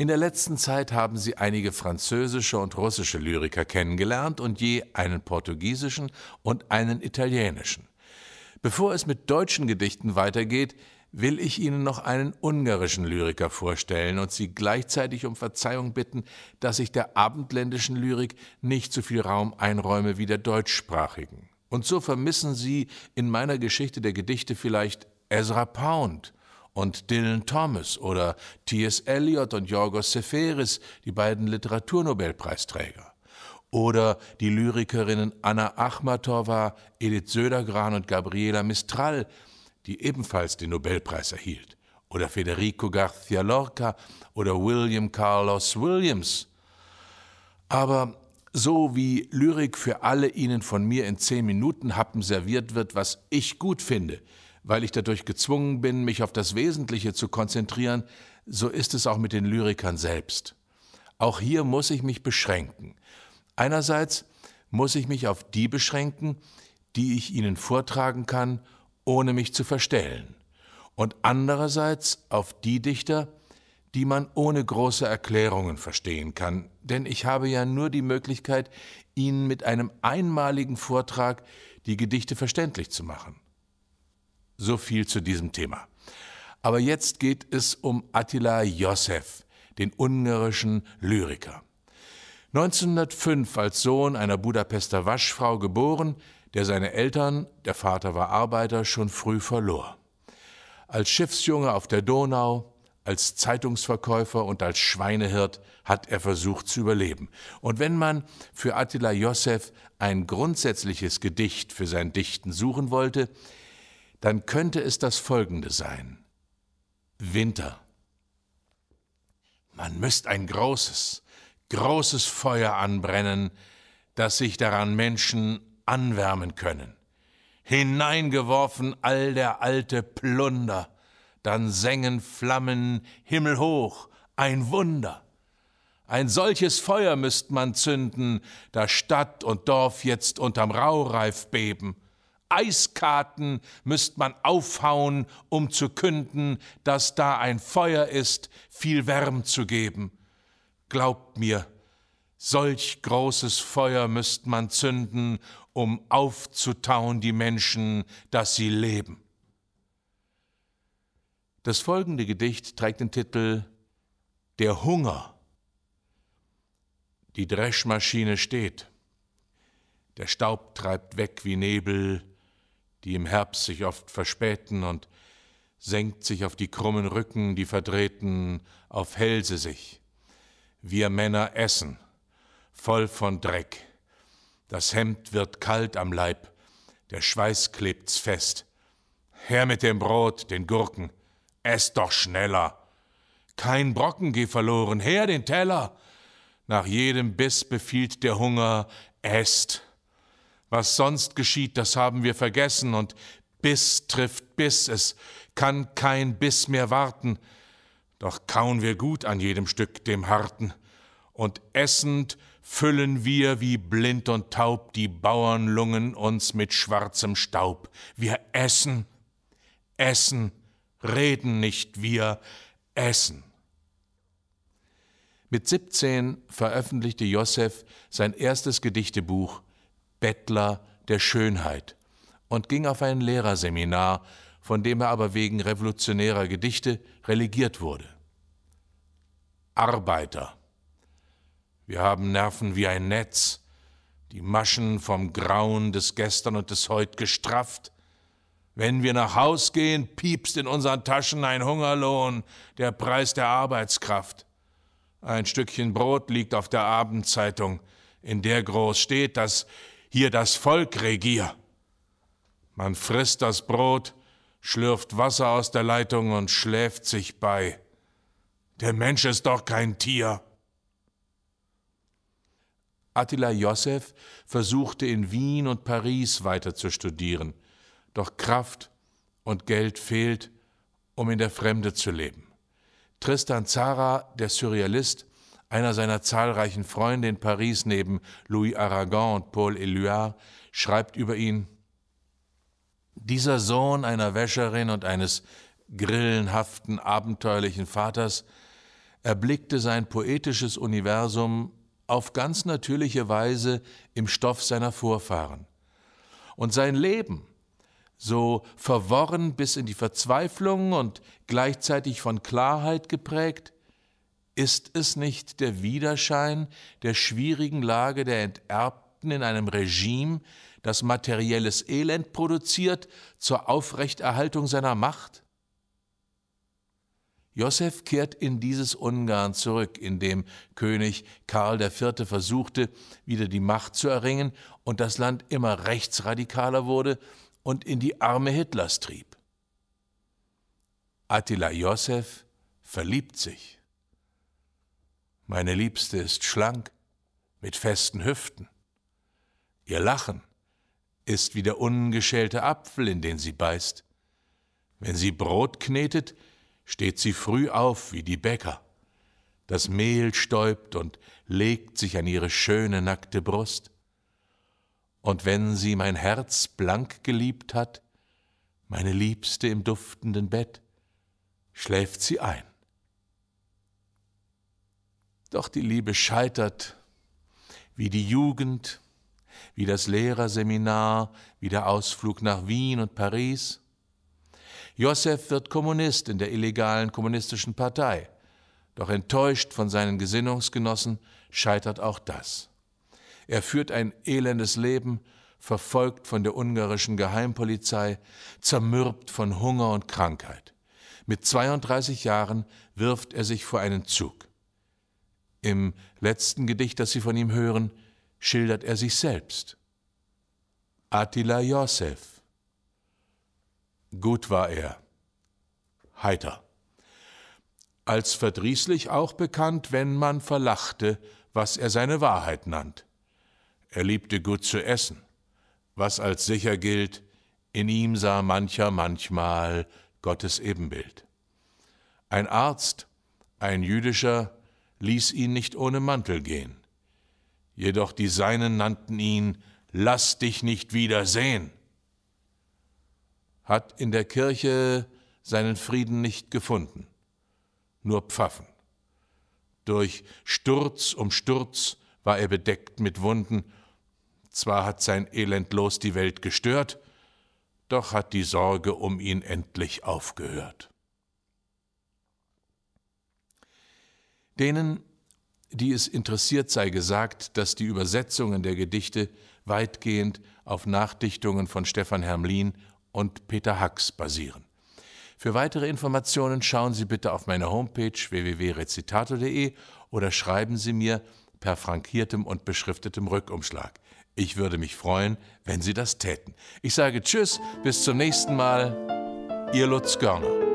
In der letzten Zeit haben sie einige französische und russische Lyriker kennengelernt und je einen portugiesischen und einen italienischen. Bevor es mit deutschen Gedichten weitergeht, will ich Ihnen noch einen ungarischen Lyriker vorstellen und Sie gleichzeitig um Verzeihung bitten, dass ich der abendländischen Lyrik nicht so viel Raum einräume wie der deutschsprachigen. Und so vermissen Sie in meiner Geschichte der Gedichte vielleicht Ezra Pound, und Dylan Thomas oder T.S. Eliot und Yorgos Seferis, die beiden Literaturnobelpreisträger. Oder die Lyrikerinnen Anna Achmatova, Edith Södergran und Gabriela Mistral, die ebenfalls den Nobelpreis erhielt. Oder Federico García Lorca oder William Carlos Williams. Aber so wie Lyrik für alle Ihnen von mir in zehn Minuten Happen serviert wird, was ich gut finde, weil ich dadurch gezwungen bin, mich auf das Wesentliche zu konzentrieren, so ist es auch mit den Lyrikern selbst. Auch hier muss ich mich beschränken. Einerseits muss ich mich auf die beschränken, die ich ihnen vortragen kann, ohne mich zu verstellen. Und andererseits auf die Dichter, die man ohne große Erklärungen verstehen kann. Denn ich habe ja nur die Möglichkeit, ihnen mit einem einmaligen Vortrag die Gedichte verständlich zu machen. So viel zu diesem Thema. Aber jetzt geht es um Attila Josef, den ungarischen Lyriker. 1905 als Sohn einer Budapester Waschfrau geboren, der seine Eltern, der Vater war Arbeiter, schon früh verlor. Als Schiffsjunge auf der Donau, als Zeitungsverkäufer und als Schweinehirt hat er versucht zu überleben. Und wenn man für Attila Josef ein grundsätzliches Gedicht für sein Dichten suchen wollte, dann könnte es das folgende sein. Winter. Man müsste ein großes, großes Feuer anbrennen, dass sich daran Menschen anwärmen können. Hineingeworfen all der alte Plunder, dann sengen Flammen himmelhoch, ein Wunder. Ein solches Feuer müsst man zünden, da Stadt und Dorf jetzt unterm Raureif beben. Eiskarten müsste man aufhauen, um zu künden, dass da ein Feuer ist, viel Wärm zu geben. Glaubt mir, solch großes Feuer müsste man zünden, um aufzutauen die Menschen, dass sie leben. Das folgende Gedicht trägt den Titel Der Hunger. Die Dreschmaschine steht. Der Staub treibt weg wie Nebel die im Herbst sich oft verspäten und senkt sich auf die krummen Rücken, die verdrehten, auf Hälse sich. Wir Männer essen, voll von Dreck. Das Hemd wird kalt am Leib, der Schweiß klebt's fest. Her mit dem Brot, den Gurken, ess doch schneller. Kein Brocken geh verloren, her den Teller. Nach jedem Biss befiehlt der Hunger, esst. Was sonst geschieht, das haben wir vergessen und Biss trifft Biss, es kann kein Biss mehr warten. Doch kauen wir gut an jedem Stück dem Harten, und essend füllen wir wie blind und taub die Bauernlungen uns mit schwarzem Staub. Wir essen, essen, reden nicht, wir essen. Mit 17 veröffentlichte Josef sein erstes Gedichtebuch Bettler der Schönheit und ging auf ein Lehrerseminar, von dem er aber wegen revolutionärer Gedichte relegiert wurde. Arbeiter. Wir haben Nerven wie ein Netz, die Maschen vom Grauen des Gestern und des Heut gestrafft. Wenn wir nach Haus gehen, piepst in unseren Taschen ein Hungerlohn, der Preis der Arbeitskraft. Ein Stückchen Brot liegt auf der Abendzeitung, in der groß steht, dass hier das Volk regier. Man frisst das Brot, schlürft Wasser aus der Leitung und schläft sich bei. Der Mensch ist doch kein Tier. Attila Josef versuchte in Wien und Paris weiter zu studieren, doch Kraft und Geld fehlt, um in der Fremde zu leben. Tristan Zara, der Surrealist, einer seiner zahlreichen Freunde in Paris neben Louis Aragon und Paul Éluard, schreibt über ihn, dieser Sohn einer Wäscherin und eines grillenhaften, abenteuerlichen Vaters erblickte sein poetisches Universum auf ganz natürliche Weise im Stoff seiner Vorfahren. Und sein Leben, so verworren bis in die Verzweiflung und gleichzeitig von Klarheit geprägt, ist es nicht der Widerschein der schwierigen Lage der Enterbten in einem Regime, das materielles Elend produziert zur Aufrechterhaltung seiner Macht? Josef kehrt in dieses Ungarn zurück, in dem König Karl IV. versuchte, wieder die Macht zu erringen und das Land immer rechtsradikaler wurde und in die Arme Hitlers trieb. Attila Josef verliebt sich. Meine Liebste ist schlank, mit festen Hüften. Ihr Lachen ist wie der ungeschälte Apfel, in den sie beißt. Wenn sie Brot knetet, steht sie früh auf wie die Bäcker. Das Mehl stäubt und legt sich an ihre schöne nackte Brust. Und wenn sie mein Herz blank geliebt hat, meine Liebste im duftenden Bett, schläft sie ein. Doch die Liebe scheitert, wie die Jugend, wie das Lehrerseminar, wie der Ausflug nach Wien und Paris. Josef wird Kommunist in der illegalen kommunistischen Partei, doch enttäuscht von seinen Gesinnungsgenossen scheitert auch das. Er führt ein elendes Leben, verfolgt von der ungarischen Geheimpolizei, zermürbt von Hunger und Krankheit. Mit 32 Jahren wirft er sich vor einen Zug. Im letzten Gedicht, das Sie von ihm hören, schildert er sich selbst. Attila Josef. Gut war er. Heiter. Als verdrießlich auch bekannt, wenn man verlachte, was er seine Wahrheit nannt. Er liebte gut zu essen, was als sicher gilt, in ihm sah mancher manchmal Gottes Ebenbild. Ein Arzt, ein jüdischer, ließ ihn nicht ohne Mantel gehen. Jedoch die Seinen nannten ihn, lass dich nicht wiedersehen. Hat in der Kirche seinen Frieden nicht gefunden, nur Pfaffen. Durch Sturz um Sturz war er bedeckt mit Wunden. Zwar hat sein Elend los die Welt gestört, doch hat die Sorge um ihn endlich aufgehört. Denen, die es interessiert, sei gesagt, dass die Übersetzungen der Gedichte weitgehend auf Nachdichtungen von Stefan Hermlin und Peter Hacks basieren. Für weitere Informationen schauen Sie bitte auf meine Homepage www.rezitato.de oder schreiben Sie mir per frankiertem und beschriftetem Rückumschlag. Ich würde mich freuen, wenn Sie das täten. Ich sage Tschüss, bis zum nächsten Mal. Ihr Lutz Görner.